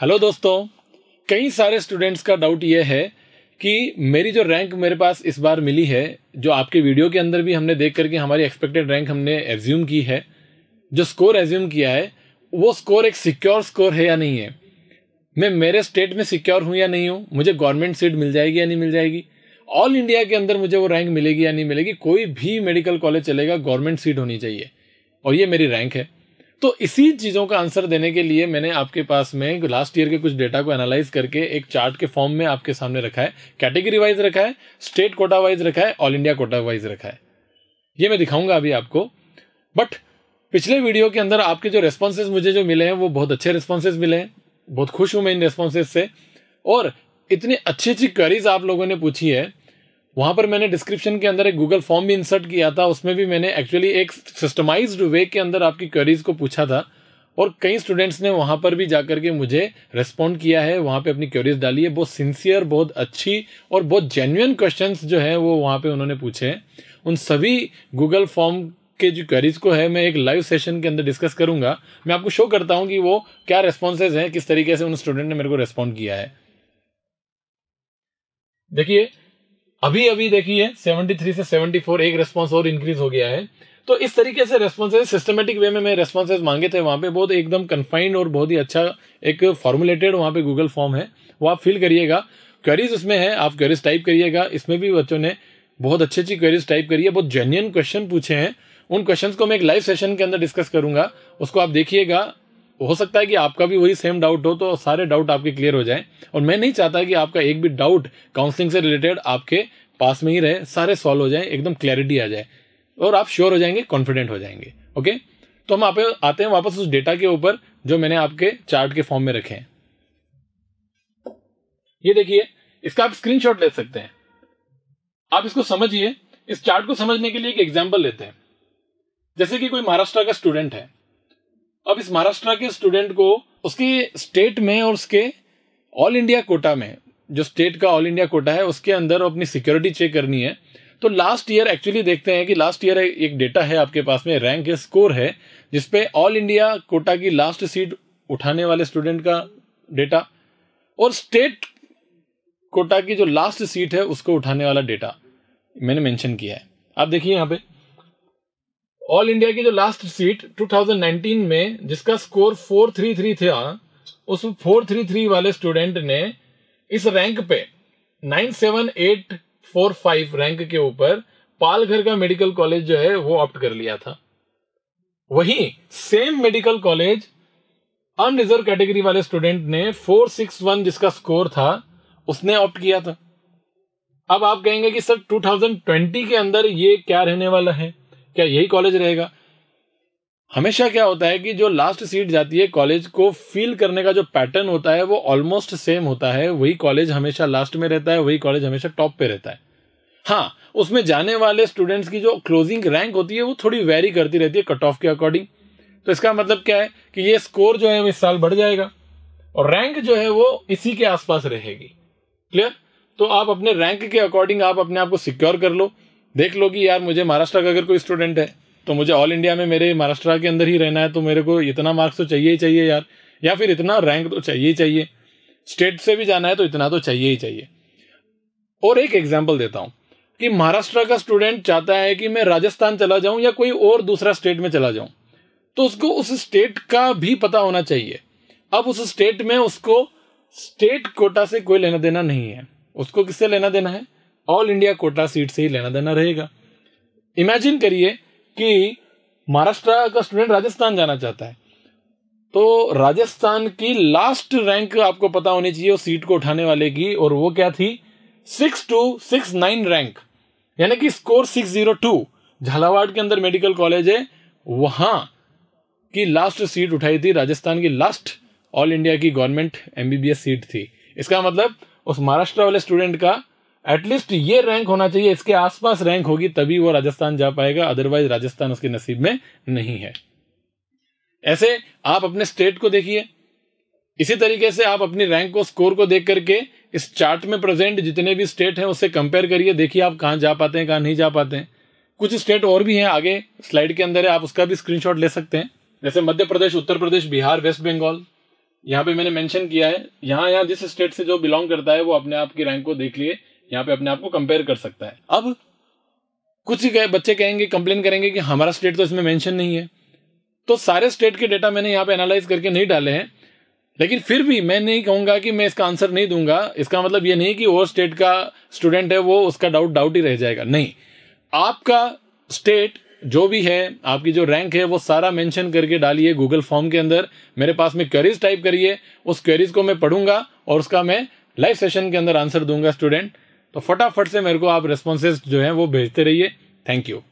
hello दोस्तों कई सारे स्टूडेंट्स का डाउट ये है कि मेरी जो रैंक मेरे पास इस बार मिली है जो आपके वीडियो के अंदर भी हमने देख करके हमारी एक्सपेक्टेड रैंक हमने एज्यूम की है जो स्कोर एज्यूम किया है वो स्कोर एक सिक्योर स्कोर है या नहीं है मैं मेरे स्टेट में सिक्योर हूँ या नहीं हूँ मुझे गवर्नमेंट सीट मिल जाएगी या नहीं मिल जाएगी ऑल इंडिया के अंदर मुझे वो रैंक मिलेगी या नहीं मिलेगी कोई भी मेडिकल कॉलेज चलेगा गवर्नमेंट सीट होनी चाहिए और ये मेरी रैंक है तो इसी चीज़ों का आंसर देने के लिए मैंने आपके पास में लास्ट ईयर के कुछ डेटा को एनालाइज करके एक चार्ट के फॉर्म में आपके सामने रखा है कैटेगरी वाइज रखा है स्टेट कोटा वाइज रखा है ऑल इंडिया कोटा वाइज रखा है ये मैं दिखाऊंगा अभी आपको बट पिछले वीडियो के अंदर आपके जो रेस्पॉन्सेज मुझे जो मिले हैं वो बहुत अच्छे रेस्पॉन्सेज मिले हैं बहुत खुश हूँ मैं इन रेस्पॉन्सेज से और इतनी अच्छी अच्छी क्वेरीज आप लोगों ने पूछी है वहां पर मैंने डिस्क्रिप्शन के अंदर एक गूगल फॉर्म भी इंसर्ट किया था उसमें भी मैंने एक्चुअली एक सिस्टमाइज वे के अंदर आपकी क्वेरीज को पूछा था और कई स्टूडेंट्स ने वहाँ पर भी जाकर के मुझे रेस्पॉन्ड किया है वहाँ पे अपनी क्वेरीज डाली है बहुत सिंसियर बहुत अच्छी और बहुत जेन्यून क्वेश्चन जो है वो वहाँ पे उन्होंने पूछे हैं उन सभी गूगल फॉर्म के जो क्वेरीज को है मैं एक लाइव सेशन के अंदर डिस्कस करूंगा मैं आपको शो करता हूँ कि वो क्या रेस्पॉन्सेज हैं किस तरीके से उन स्टूडेंट ने मेरे को रेस्पॉन्ड किया है देखिए अभी अभी देखिए 73 से 74 एक रेस्पॉन्स और इंक्रीज हो गया है तो इस तरीके से रेस्पॉन्सेज सिस्टमेटिक वे में मैं रेस्पॉन्सेज मांगे थे वहाँ पे बहुत एकदम कन्फाइंड और बहुत ही अच्छा एक फॉर्मुलेटेड वहाँ पे गूगल फॉर्म है वो आप फिल करिएगा क्वेरीज उसमें है आप क्वेरीज टाइप करिएगा इसमें भी बच्चों ने बहुत अच्छी अच्छी क्वेरीज टाइप करी है बहुत जेन्यन क्वेश्चन पूछे हैं उन क्वेश्चन को मैं एक लाइव सेशन के अंदर डिस्कस करूंगा उसको आप देखिएगा हो सकता है कि आपका भी वही सेम डाउट हो तो सारे डाउट आपके क्लियर हो जाएं और मैं नहीं चाहता कि आपका एक भी डाउट काउंसलिंग से रिलेटेड आपके पास में ही रहे सारे सॉल्व हो जाए एकदम क्लैरिटी आ जाए और आप श्योर हो जाएंगे कॉन्फिडेंट हो जाएंगे ओके तो हम आप आते हैं वापस उस डेटा के ऊपर जो मैंने आपके चार्ट के फॉर्म में रखे हैं ये देखिए इसका आप स्क्रीनशॉट ले सकते हैं आप इसको समझिए इस चार्ट को समझने के लिए एक एग्जाम्पल लेते हैं जैसे कि कोई महाराष्ट्र का स्टूडेंट है अब इस महाराष्ट्र के स्टूडेंट को उसके स्टेट में और उसके ऑल इंडिया कोटा में जो स्टेट का ऑल इंडिया कोटा है उसके अंदर अपनी सिक्योरिटी चेक करनी है तो लास्ट ईयर एक्चुअली देखते हैं कि लास्ट ईयर एक डेटा है आपके पास में रैंक है स्कोर है जिसपे ऑल इंडिया कोटा की लास्ट सीट उठाने वाले स्टूडेंट का डेटा और स्टेट कोटा की जो लास्ट सीट है उसको उठाने वाला डेटा मैंने मेंशन किया है आप देखिए यहाँ पे ऑल इंडिया की जो लास्ट सीट 2019 में जिसका स्कोर 433 था उस 433 वाले स्टूडेंट ने इस रैंक पे 97845 रैंक के ऊपर पालघर का मेडिकल कॉलेज जो है वो ऑप्ट कर लिया था वही same medical college unreserved category वाले स्टूडेंट ने 461 जिसका स्कोर था उसने ऑप्ट किया था अब आप कहेंगे कि सर 2020 के अंदर ये क्या रहने वाला है क्या यही कॉलेज रहेगा हमेशा क्या होता है कि जो लास्ट सीट जाती है कॉलेज को फील करने का जो पैटर्न होता है वो ऑलमोस्ट सेम होता है वही कॉलेज हमेशा लास्ट में रहता है वही कॉलेज हमेशा टॉप पे रहता है हाँ उसमें जाने वाले स्टूडेंट्स की जो क्लोजिंग रैंक होती है वो थोड़ी वेरी करती रहती है कट ऑफ के अकॉर्डिंग तो इसका मतलब क्या है कि ये स्कोर जो है वो इस साल बढ़ जाएगा और रैंक जो है वो इसी के आसपास रहेगी क्लियर तो आप अपने रैंक के अकॉर्डिंग आप अपने आप को सिक्योर कर लो देख लो कि यार मुझे महाराष्ट्र का अगर कोई स्टूडेंट है तो मुझे ऑल इंडिया में मेरे महाराष्ट्र के अंदर ही रहना है तो मेरे को इतना मार्क्स तो चाहिए ही चाहिए यार या फिर इतना रैंक तो चाहिए ही चाहिए स्टेट से भी जाना है तो इतना तो चाहिए ही चाहिए और एक एग्जाम्पल देता हूँ कि महाराष्ट्र का स्टूडेंट चाहता है कि मैं राजस्थान चला जाऊं या कोई और दूसरा स्टेट में चला जाऊं तो उसको उस स्टेट का भी पता होना चाहिए अब उस स्टेट में उसको स्टेट कोटा से कोई लेना देना नहीं है उसको किससे लेना देना है ऑल इंडिया कोटा सीट से ही लेना देना रहेगा इमेजिन करिए कि महाराष्ट्र का स्टूडेंट राजस्थान जाना चाहता है तो राजस्थान की लास्ट रैंक आपको पता होनी चाहिए उस सीट को उठाने वाले की और वो क्या थी six two six nine rank यानी कि score six zero two Jhalawar के अंदर मेडिकल कॉलेज है वहां की लास्ट सीट उठाई थी राजस्थान की लास्ट ऑल इंडिया की गवर्नमेंट एमबीबीएस सीट थी इसका मतलब उस महाराष्ट्र वाले स्टूडेंट का एटलीस्ट ये रैंक होना चाहिए इसके आसपास रैंक होगी तभी वो राजस्थान जा पाएगा अदरवाइज राजस्थान उसके नसीब में नहीं है ऐसे आप अपने स्टेट को देखिए इसी तरीके से आप अपनी रैंक को स्कोर को देख करके इस चार्ट में प्रेजेंट जितने भी स्टेट हैं उससे कंपेयर करिए देखिए आप कहाँ जा पाते हैं कहाँ नहीं जा पाते हैं कुछ स्टेट और भी हैं आगे स्लाइड के अंदर है आप उसका भी स्क्रीनशॉट ले सकते हैं जैसे मध्य प्रदेश उत्तर प्रदेश बिहार वेस्ट बंगाल यहाँ पे मैंने मेंशन किया है यहाँ यहाँ जिस स्टेट से जो बिलोंग करता है वो अपने आप की रैंक को देख लिए यहाँ पे अपने आप को कंपेयर कर सकता है अब कुछ ही बच्चे कहेंगे कंप्लेन करेंगे कि हमारा स्टेट तो इसमें मेंशन नहीं है तो सारे स्टेट के डेटा मैंने यहाँ पे एनालाइज करके नहीं डाले हैं लेकिन फिर भी मैं नहीं कहूंगा कि मैं इसका आंसर नहीं दूंगा इसका मतलब ये नहीं कि और स्टेट का स्टूडेंट है वो उसका डाउट डाउट ही रह जाएगा नहीं आपका स्टेट जो भी है आपकी जो रैंक है वो सारा मेंशन करके डालिए गूगल फॉर्म के अंदर मेरे पास में क्वेरीज टाइप करिए उस क्वेरीज को मैं पढ़ूंगा और उसका मैं लाइव सेशन के अंदर आंसर दूंगा स्टूडेंट तो फटाफट से मेरे को आप रिस्पॉन्सेज जो है वो भेजते रहिए थैंक यू